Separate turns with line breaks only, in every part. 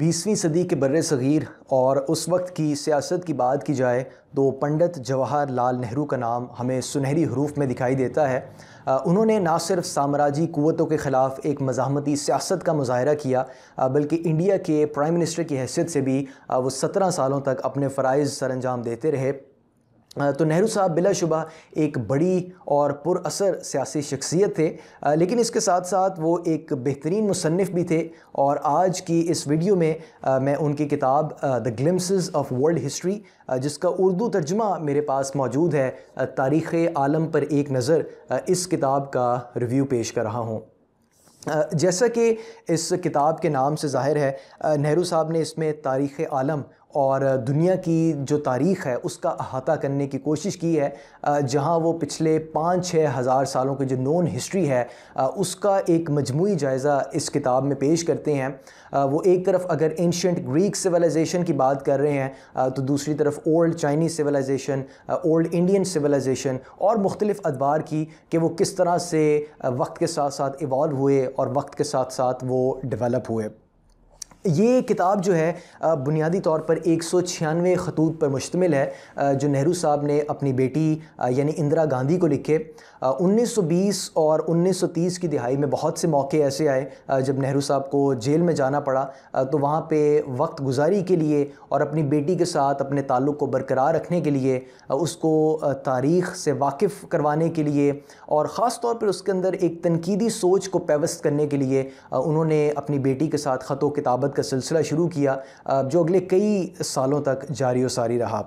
बीसवीं सदी के बर सग़ीर और उस वक्त की सियासत की बात की जाए तो पंडित जवाहर लाल नेहरू का नाम हमें सुनहरी हरूफ में दिखाई देता है उन्होंने ना सिर्फ साम्राज्य क़वतों के ख़िलाफ़ एक मजामती सियासत का मुजाहरा किया बल्कि इंडिया के प्राइम मिनिस्टर की हैसियत से भी वो सत्रह सालों तक अपने फ़रज़ सर अंजाम देते रहे तो नेहरू साहब बिलाशुबा एक बड़ी और पुरअसर सियासी शख्सियत थे लेकिन इसके साथ साथ वो एक बेहतरीन मुसनफ़ भी थे और आज की इस वीडियो में मैं उनकी किताब the glimpse of world history जिसका उर्दू तर्जमा मेरे पास मौजूद है तारीख़ आलम पर एक नज़र इस किताब का रिव्यू पेश कर रहा हूँ जैसा कि इस किताब के नाम से ज़ाहिर है नेहरू साहब ने इसमें तारीख़ आलम और दुनिया की जो तारीख़ है उसका अहाता करने की कोशिश की है जहां वो पिछले पाँच छः हज़ार सालों की जो नॉन हिस्ट्री है उसका एक मजमू जायज़ा इस किताब में पेश करते हैं वो एक तरफ अगर एंशंट ग्रीक सिविलाइजेशन की बात कर रहे हैं तो दूसरी तरफ old Chinese civilisation old Indian civilisation और मुख्तलिफ़ अदबार की कि वो किस तरह से वक्त के साथ साथ इवॉल्व हुए और वक्त के साथ साथ वो डिवेलप हुए ये किताब जो है बुनियादी तौर पर एक सौ छियानवे खतूत पर मुश्तमिल है जो नेहरू साहब ने अपनी बेटी यानी इंदिरा गांधी को लिखे 1920 और 1930 की दिहाई में बहुत से मौके ऐसे आए जब नेहरू साहब को जेल में जाना पड़ा तो वहाँ पे वक्त गुजारी के लिए और अपनी बेटी के साथ अपने ताल्लुक़ को बरकरार रखने के लिए उसको तारीख़ से वाकिफ़ करवाने के लिए और ख़ास तौर पर उसके अंदर एक तनकीदी सोच को पेवस्त करने के लिए उन्होंने अपनी बेटी के साथ व किताबत का सिलसिला शुरू किया जो अगले कई सालों तक जारी व सारी रहा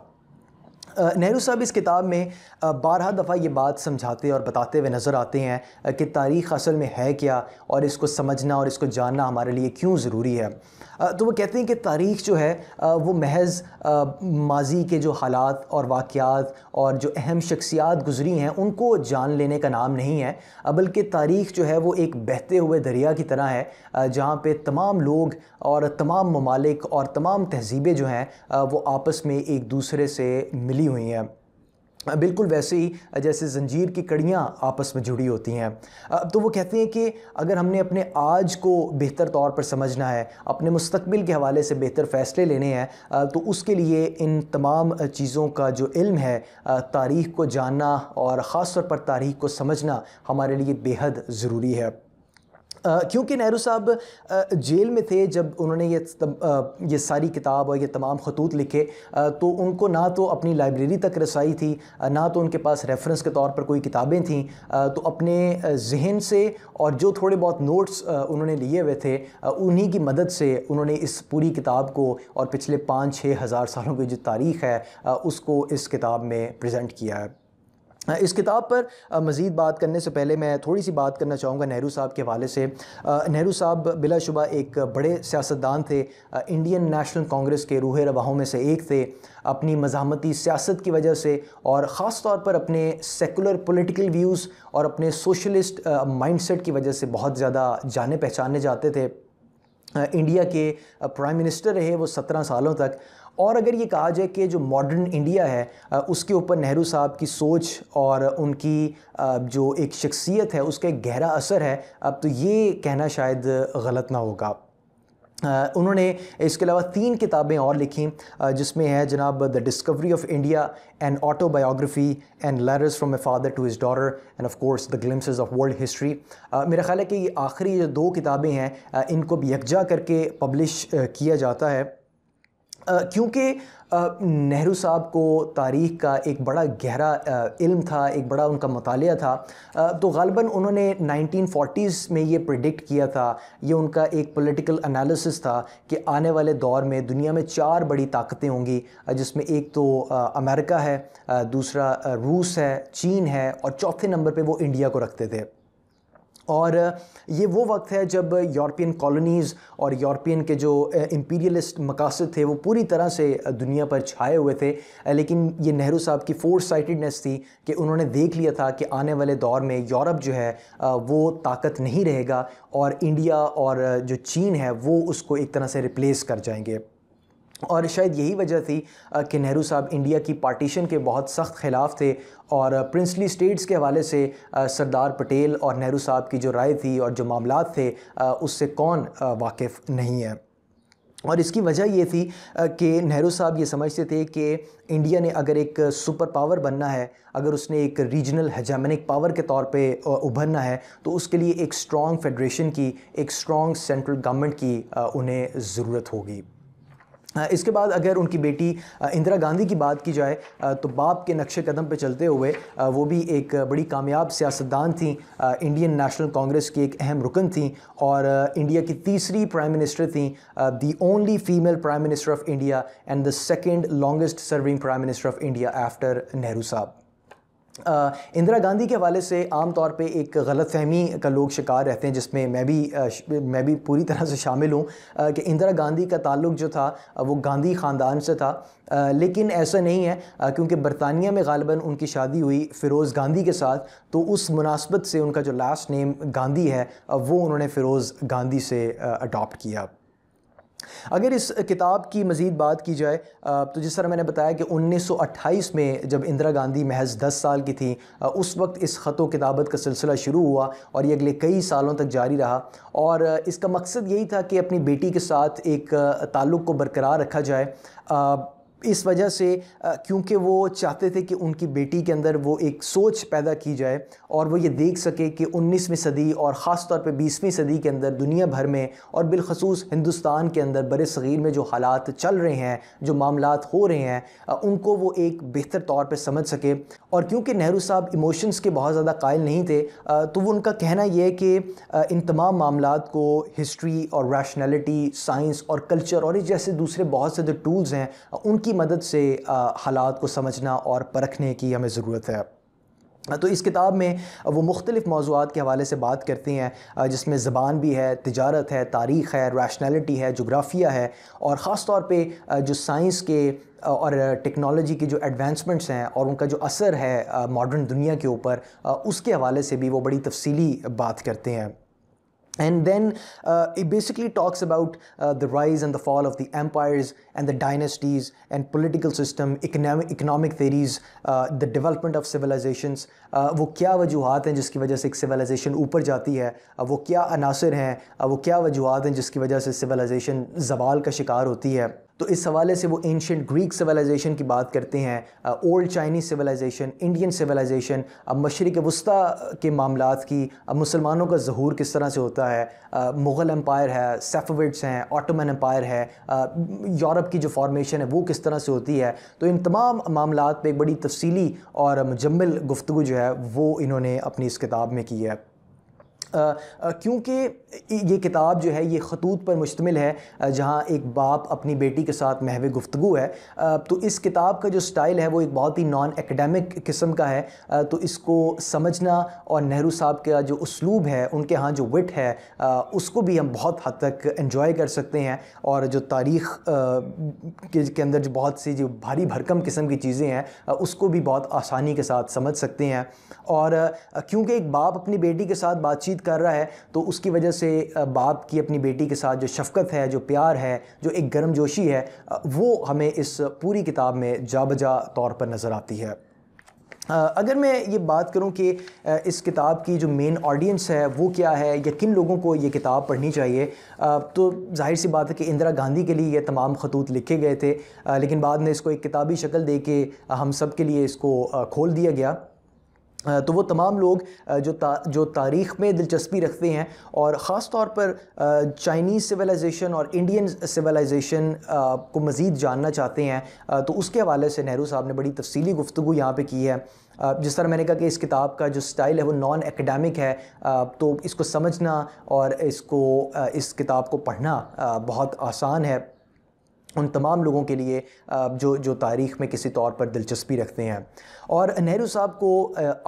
नेहरू साहब इस किताब में बारह दफ़ा ये बात समझाते और बताते हुए नज़र आते हैं कि तारीख़ असल में है क्या और इसको समझना और इसको जानना हमारे लिए क्यों ज़रूरी है तो वो कहते हैं कि तारीख़ जो है वो महज माजी के जो हालात और वाक़ात और जो अहम शख्सियात गुजरी हैं उनको जान लेने का नाम नहीं है बल्कि तारीख़ जो है वो एक बहते हुए दरिया की तरह है जहाँ पर तमाम लोग और तमाम ममालिक और तमाम तहजीबें जो हैं वो आपस में एक दूसरे से मिली जुड़ी हुई हैं बिल्कुल वैसे ही जैसे जंजीर की कड़ियाँ आपस में जुड़ी होती हैं तो वो कहते हैं कि अगर हमने अपने आज को बेहतर तौर पर समझना है अपने मुस्तबिल के हवाले से बेहतर फ़ैसले लेने हैं तो उसके लिए इन तमाम चीज़ों का जो इल्म है तारीख़ को जानना और ख़ास तौर पर तारीख़ को समझना हमारे लिए बेहद ज़रूरी है क्योंकि नेहरू साहब जेल में थे जब उन्होंने ये तब, ये सारी किताब और ये तमाम खतूत लिखे तो उनको ना तो अपनी लाइब्रेरी तक रसाई थी ना तो उनके पास रेफरेंस के तौर पर कोई किताबें थीं तो अपने जहन से और जो थोड़े बहुत नोट्स उन्होंने लिए हुए थे उन्हीं की मदद से उन्होंने इस पूरी किताब को और पिछले पाँच छः हज़ार सालों की जो तारीख़ है उसको इस किताब में प्रज़ेंट किया है इस किताब पर मज़ीद बात करने से पहले मैं थोड़ी सी बात करना चाहूँगा नेहरू साहब के हवाले से नेहरू साहब बिलाशुबा एक बड़े सियासतदान थे इंडियन नेशनल कांग्रेस के रूह रवाहों में से एक थे अपनी मजामती सियासत की वजह से और ख़ास तौर पर अपने सेकुलर पॉलिटिकल व्यूज़ और अपने सोशलिस्ट माइंडसेट की वजह से बहुत ज़्यादा जाने पहचाने जाते थे इंडिया के प्राइम मिनिस्टर रहे वो सत्रह सालों तक और अगर ये कहा जाए कि जो मॉडर्न इंडिया है उसके ऊपर नेहरू साहब की सोच और उनकी जो एक शख्सियत है उसका एक गहरा असर है अब तो ये कहना शायद गलत ना होगा उन्होंने इसके अलावा तीन किताबें और लिखीं जिसमें है जनाब the discovery of India and autobiography and letters from a father to his daughter and of course the glimpses of world history मेरा ख्याल है कि ये आखिरी जो दो किताबें हैं इनको भी यकजा करके पब्लिश किया जाता है क्योंकि नेहरू साहब को तारीख़ का एक बड़ा गहरा इल्म था एक बड़ा उनका मताल था तो गालबा उन्होंने 1940s में ये प्रडिक्ट किया था ये उनका एक पॉलिटिकल एनालिसिस था कि आने वाले दौर में दुनिया में चार बड़ी ताकतें होंगी जिसमें एक तो अमेरिका है दूसरा रूस है चीन है और चौथे नंबर पे वो इंडिया को रखते थे और ये वो वक्त है जब यूरोपियन कॉलोनीज़ और यूरोपियन के जो इम्पीरियलिस्ट मकासद थे वो पूरी तरह से दुनिया पर छाए हुए थे लेकिन ये नेहरू साहब की फोर साइटेडनेस थी कि उन्होंने देख लिया था कि आने वाले दौर में यूरोप जो है वो ताकत नहीं रहेगा और इंडिया और जो चीन है वो उसको एक तरह से रिप्लेस कर जाएंगे और शायद यही वजह थी कि नेहरू साहब इंडिया की पार्टीशन के बहुत सख्त ख़िलाफ़ थे और प्रिंसली स्टेट्स के हवाले से सरदार पटेल और नेहरू साहब की जो राय थी और जो मामला थे उससे कौन वाकिफ़ नहीं है और इसकी वजह ये थी कि नेहरू साहब ये समझते थे कि इंडिया ने अगर एक सुपर पावर बनना है अगर उसने एक रीजनल हजामिक पावर के तौर पे उभरना है तो उसके लिए एक स्ट्रॉन्ग फेडरेशन की एक स्ट्रॉन्ग सेंट्रल गवर्नमेंट की उन्हें ज़रूरत होगी इसके बाद अगर उनकी बेटी इंदिरा गांधी की बात की जाए तो बाप के नक्शे कदम पर चलते हुए वो भी एक बड़ी कामयाब सियासतदान थी इंडियन नेशनल कांग्रेस की एक अहम रुकन थी और इंडिया की तीसरी प्राइम मिनिस्टर थी the only female prime minister of India and the second longest serving prime minister of India after Nehru साहब इंदिरा गांधी के हवाले से आम तौर पे एक गलत फहमी का लोग शिकार रहते हैं जिसमें मैं भी मैं भी पूरी तरह से शामिल हूँ कि इंदिरा गांधी का ताल्लुक जो था वो गांधी ख़ानदान से था आ, लेकिन ऐसा नहीं है क्योंकि बरतानिया में गालबा उनकी शादी हुई फ़िरोज़ गांधी के साथ तो उस मुनासबत से उनका जो लास्ट नेम गांधी है वो उन्होंने फ़िरोज़ गांधी से अडॉप्ट किया अगर इस किताब की मज़ीद बात की जाए तो जिस तरह मैंने बताया कि 1928 में जब इंदिरा गांधी महज 10 साल की थी उस वक्त इस ख़त किताबत का सिलसिला शुरू हुआ और ये अगले कई सालों तक जारी रहा और इसका मकसद यही था कि अपनी बेटी के साथ एक ताल्लुक़ को बरकरार रखा जाए इस वजह से क्योंकि वो चाहते थे कि उनकी बेटी के अंदर वो एक सोच पैदा की जाए और वो ये देख सके कि 19वीं सदी और ख़ास तौर पे 20वीं सदी के अंदर दुनिया भर में और बिलखसूस हिंदुस्तान के अंदर बर सग़ीर में जो हालात चल रहे हैं जो मामला हो रहे हैं उनको वो एक बेहतर तौर पर समझ सके और क्योंकि नेहरू साहब इमोशंस के बहुत ज़्यादा कायल नहीं थे तो वो उनका कहना यह है कि इन तमाम मामला को हिस्ट्री और रैशनैलिटी साइंस और कल्चर और जैसे दूसरे बहुत से जो टूल्स हैं उन इनकी मदद से हालात को समझना और परखने की हमें ज़रूरत है तो इस किताब में वो मुख्तलिफ़ मौजूद के हवाले से बात करती हैं जिसमें ज़बान भी है तजारत है तारीख़ है रैशनैलिटी है जोग्राफिया है और ख़ास तौर पर जो साइंस के और टेक्नोलॉजी की जो एडवांसमेंट्स हैं और उनका जो असर है मॉडर्न दुनिया के ऊपर उसके हवाले से भी वो बड़ी तफसीली बात करते हैं And then uh, it basically talks about uh, the rise and the fall of the empires and the dynasties and political system, economic, economic theories, uh, the development of civilizations. Uh, वो क्या वजूहत हैं जिसकी वजह से एक civilisation ऊपर जाती है uh, वो क्या अनासर हैं uh, वो क्या वजूहत हैं जिसकी वजह से जवाल का शिकार होती है तो इस हवाले से वो एंशंट ग्रीक सिविलाइजेशन की बात करते हैं old Chinese civilisation Indian civilisation अब मशरक़ वस्ती के मामला की अब मुसलमानों का जहूर किस तरह से होता है मुग़ल एम्पायर है सेफविड्स हैं ऑटोमन एम्पायर है यूरोप की जो फॉर्मेशन है वो किस तरह से होती है तो इन तमाम मामला पर एक बड़ी तफसीली और मुजम्मल गुफ्तु जो है वो इन्होंने अपनी इस किताब में की है क्योंकि ये किताब जो है ये खतूत पर मुश्तमिल है जहाँ एक बाप अपनी बेटी के साथ महवे गुफ्तु है तो इस किताब का जो स्टाइल है वो एक बहुत ही नॉन एकेडमिक किस्म का है तो इसको समझना और नेहरू साहब का जो उसलूब है उनके यहाँ जो विट है उसको भी हम बहुत हद तक इन्जॉय कर सकते हैं और जो तारीख़ के अंदर जो बहुत सी जो भारी भरकम किस्म की चीज़ें हैं उसको भी बहुत आसानी के साथ समझ सकते हैं और क्योंकि एक बाप अपनी बेटी के साथ बातचीत बातचीत कर रहा है तो उसकी वजह से बाप की अपनी बेटी के साथ जो शफकत है जो प्यार है जो एक गर्म जोशी है वो हमें इस पूरी किताब में जा बजा तौर पर नज़र आती है अगर मैं ये बात करूं कि इस किताब की जो मेन ऑडियंस है वो क्या है या किन लोगों को ये किताब पढ़नी चाहिए तो जाहिर सी बात है कि इंदिरा गांधी के लिए ये तमाम खतूत लिखे गए थे लेकिन बाद में इसको एक किताबी शक्ल दे के हम सब के लिए इसको खोल दिया गया तो वो तमाम लोग जो ता, जो तारीख़ में दिलचस्पी रखते हैं और ख़ास तौर पर चाइनीज़ सिविलाइजेशन और इंडियन सिविलाइजेशन को मज़ीद जानना चाहते हैं तो उसके हवाले से नेहरू साहब ने बड़ी तफसीली गुफ्तु यहाँ पे की है जिस तरह मैंने कहा कि इस किताब का जो स्टाइल है वो नॉन एकेडमिक है तो इसको समझना और इसको इस किताब को पढ़ना बहुत आसान है उन तमाम लोगों के लिए जो जो तारीख़ में किसी तौर पर दिलचस्पी रखते हैं और नेहरू साहब को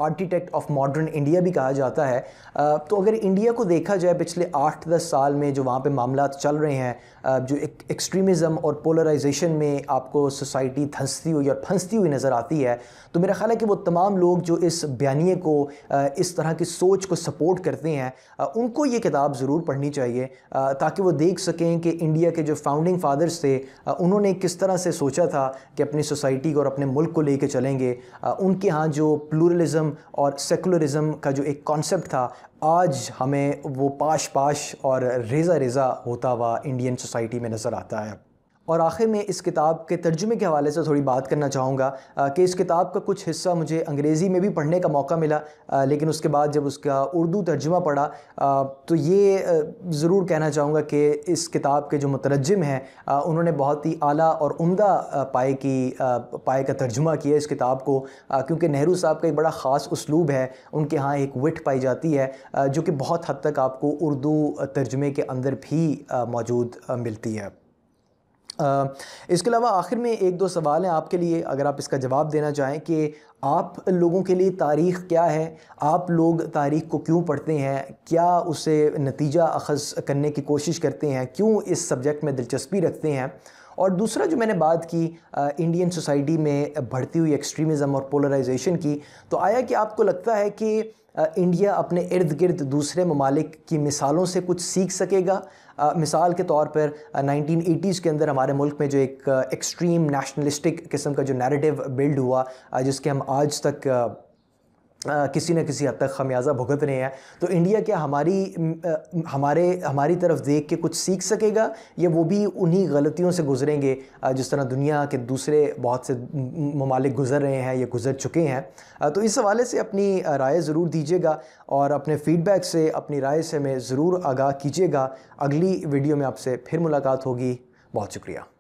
आर्किटेक्ट ऑफ मॉडर्न इंडिया भी कहा जाता है तो अगर इंडिया को देखा जाए पिछले आठ दस साल में जो वहाँ पे मामला चल रहे हैं जो एक एक्सट्रीमिज़म और पोलराइजेशन में आपको सोसाइटी धंसती हुई और फंसती हुई नज़र आती है तो मेरा ख्याल है कि वो तमाम लोग जो इस बयानी को इस तरह की सोच को सपोर्ट करते हैं उनको ये किताब ज़रूर पढ़नी चाहिए ताकि वो देख सकें कि इंडिया के जो फाउंडिंग फ़ादर्स थे उन्होंने किस तरह से सोचा था कि अपनी सोसाइटी को और अपने मुल्क को लेकर चलेंगे उनके यहाँ जो प्लूरलिज़म और सेकुलरिज़म का जो एक कॉन्सेप्ट था आज हमें वो पाश पाश और रेज़ा रेज़ा होता हुआ इंडियन सोसाइटी में नज़र आता है और आखिर में इस किताब के तर्जुमे के हवाले से थोड़ी बात करना चाहूँगा कि इस किताब का कुछ हिस्सा मुझे अंग्रेज़ी में भी पढ़ने का मौका मिला आ, लेकिन उसके बाद जब उसका उर्दू तर्जुमा पढ़ा आ, तो ये ज़रूर कहना चाहूँगा कि इस किताब के जो मतरजम हैं उन्होंने बहुत ही आला और उमदा पाए की पाए का तर्जुमा किया इस किताब को क्योंकि नेहरू साहब का एक बड़ा ख़ास उसलूब है उनके यहाँ एक विट पाई जाती है जो कि बहुत हद तक आपको उर्दू तर्जुमे के अंदर भी मौजूद मिलती है इसके अलावा आखिर में एक दो सवाल हैं आपके लिए अगर आप इसका जवाब देना चाहें कि आप लोगों के लिए तारीख़ क्या है आप लोग तारीख़ को क्यों पढ़ते हैं क्या उसे नतीजा अखज़ करने की कोशिश करते हैं क्यों इस सब्जेक्ट में दिलचस्पी रखते हैं और दूसरा जो मैंने बात की इंडियन सोसाइटी में बढ़ती हुई एक्सट्रीमिज़म और पोलराइजेशन की तो आया कि आपको लगता है कि इंडिया अपने इर्द गिर्द दूसरे ममालिक की मिसालों से कुछ सीख सकेगा आ, मिसाल के तौर पर नाइनटीन एटीज़ के अंदर हमारे मुल्क में जो एक एक्सट्रीम नेशनलिस्टिक किस्म का जो नैरेटिव बिल्ड हुआ जिसके हम आज तक किसी न किसी हद तक खमियाजा भुगत रहे हैं तो इंडिया क्या हमारी हमारे हमारी तरफ देख के कुछ सीख सकेगा या वो भी उन्हीं गलतियों से गुजरेंगे जिस तरह दुनिया के दूसरे बहुत से ममालिक गुजर रहे हैं या गुजर चुके हैं तो इस हवाले से अपनी राय ज़रूर दीजिएगा और अपने फ़ीडबैक से अपनी राय से हमें ज़रूर आगाह कीजिएगा अगली वीडियो में आपसे फिर मुलाकात होगी बहुत शुक्रिया